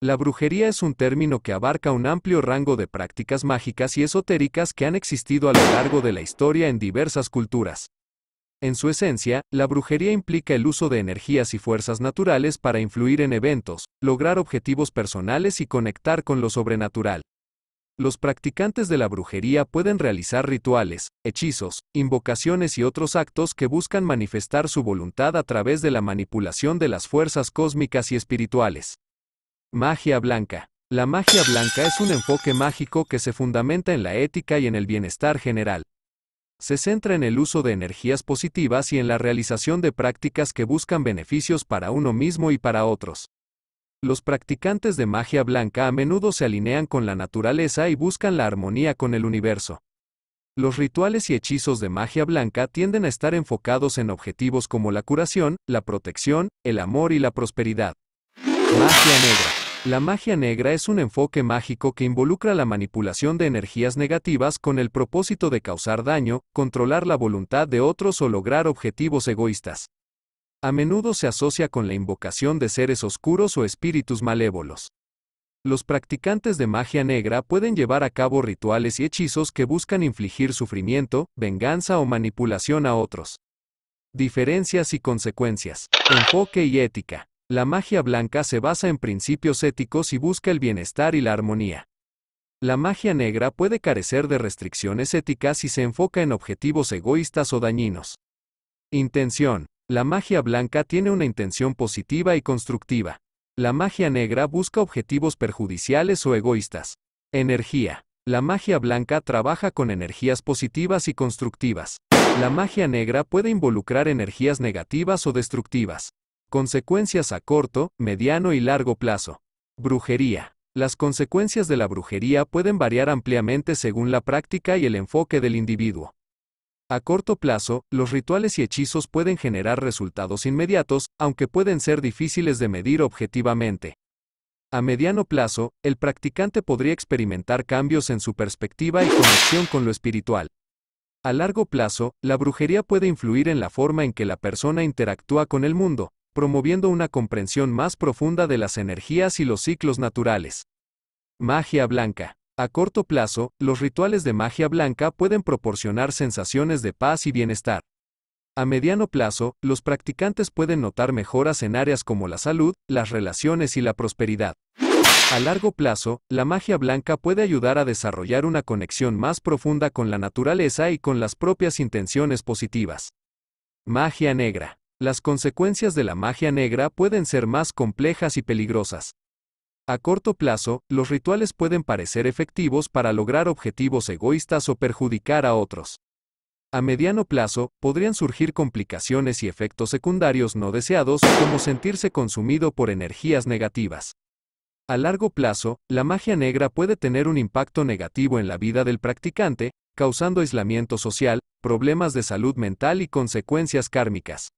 La brujería es un término que abarca un amplio rango de prácticas mágicas y esotéricas que han existido a lo largo de la historia en diversas culturas. En su esencia, la brujería implica el uso de energías y fuerzas naturales para influir en eventos, lograr objetivos personales y conectar con lo sobrenatural. Los practicantes de la brujería pueden realizar rituales, hechizos, invocaciones y otros actos que buscan manifestar su voluntad a través de la manipulación de las fuerzas cósmicas y espirituales. Magia blanca. La magia blanca es un enfoque mágico que se fundamenta en la ética y en el bienestar general. Se centra en el uso de energías positivas y en la realización de prácticas que buscan beneficios para uno mismo y para otros. Los practicantes de magia blanca a menudo se alinean con la naturaleza y buscan la armonía con el universo. Los rituales y hechizos de magia blanca tienden a estar enfocados en objetivos como la curación, la protección, el amor y la prosperidad. Magia negra. La magia negra es un enfoque mágico que involucra la manipulación de energías negativas con el propósito de causar daño, controlar la voluntad de otros o lograr objetivos egoístas. A menudo se asocia con la invocación de seres oscuros o espíritus malévolos. Los practicantes de magia negra pueden llevar a cabo rituales y hechizos que buscan infligir sufrimiento, venganza o manipulación a otros. Diferencias y consecuencias. Enfoque y ética. La magia blanca se basa en principios éticos y busca el bienestar y la armonía. La magia negra puede carecer de restricciones éticas y se enfoca en objetivos egoístas o dañinos. Intención. La magia blanca tiene una intención positiva y constructiva. La magia negra busca objetivos perjudiciales o egoístas. Energía. La magia blanca trabaja con energías positivas y constructivas. La magia negra puede involucrar energías negativas o destructivas. Consecuencias a corto, mediano y largo plazo. Brujería. Las consecuencias de la brujería pueden variar ampliamente según la práctica y el enfoque del individuo. A corto plazo, los rituales y hechizos pueden generar resultados inmediatos, aunque pueden ser difíciles de medir objetivamente. A mediano plazo, el practicante podría experimentar cambios en su perspectiva y conexión con lo espiritual. A largo plazo, la brujería puede influir en la forma en que la persona interactúa con el mundo, promoviendo una comprensión más profunda de las energías y los ciclos naturales. Magia blanca. A corto plazo, los rituales de magia blanca pueden proporcionar sensaciones de paz y bienestar. A mediano plazo, los practicantes pueden notar mejoras en áreas como la salud, las relaciones y la prosperidad. A largo plazo, la magia blanca puede ayudar a desarrollar una conexión más profunda con la naturaleza y con las propias intenciones positivas. Magia negra. Las consecuencias de la magia negra pueden ser más complejas y peligrosas. A corto plazo, los rituales pueden parecer efectivos para lograr objetivos egoístas o perjudicar a otros. A mediano plazo, podrían surgir complicaciones y efectos secundarios no deseados, como sentirse consumido por energías negativas. A largo plazo, la magia negra puede tener un impacto negativo en la vida del practicante, causando aislamiento social, problemas de salud mental y consecuencias kármicas.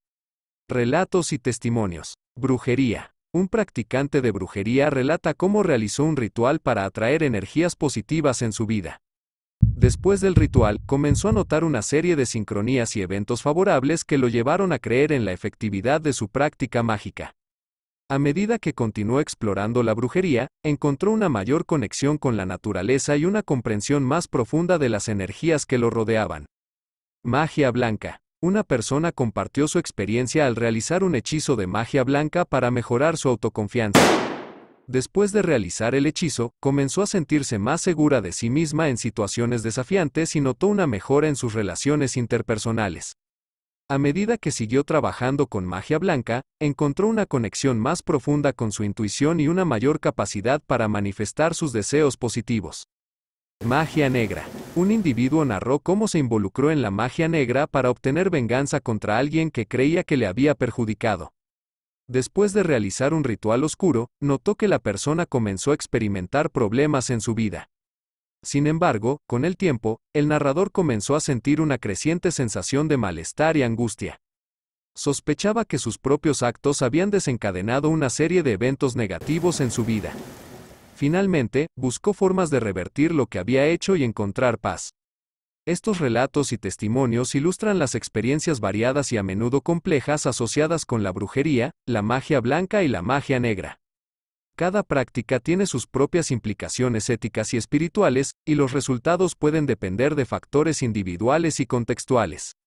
Relatos y testimonios. Brujería. Un practicante de brujería relata cómo realizó un ritual para atraer energías positivas en su vida. Después del ritual, comenzó a notar una serie de sincronías y eventos favorables que lo llevaron a creer en la efectividad de su práctica mágica. A medida que continuó explorando la brujería, encontró una mayor conexión con la naturaleza y una comprensión más profunda de las energías que lo rodeaban. Magia blanca. Una persona compartió su experiencia al realizar un hechizo de magia blanca para mejorar su autoconfianza. Después de realizar el hechizo, comenzó a sentirse más segura de sí misma en situaciones desafiantes y notó una mejora en sus relaciones interpersonales. A medida que siguió trabajando con magia blanca, encontró una conexión más profunda con su intuición y una mayor capacidad para manifestar sus deseos positivos. Magia negra. Un individuo narró cómo se involucró en la magia negra para obtener venganza contra alguien que creía que le había perjudicado. Después de realizar un ritual oscuro, notó que la persona comenzó a experimentar problemas en su vida. Sin embargo, con el tiempo, el narrador comenzó a sentir una creciente sensación de malestar y angustia. Sospechaba que sus propios actos habían desencadenado una serie de eventos negativos en su vida. Finalmente, buscó formas de revertir lo que había hecho y encontrar paz. Estos relatos y testimonios ilustran las experiencias variadas y a menudo complejas asociadas con la brujería, la magia blanca y la magia negra. Cada práctica tiene sus propias implicaciones éticas y espirituales, y los resultados pueden depender de factores individuales y contextuales.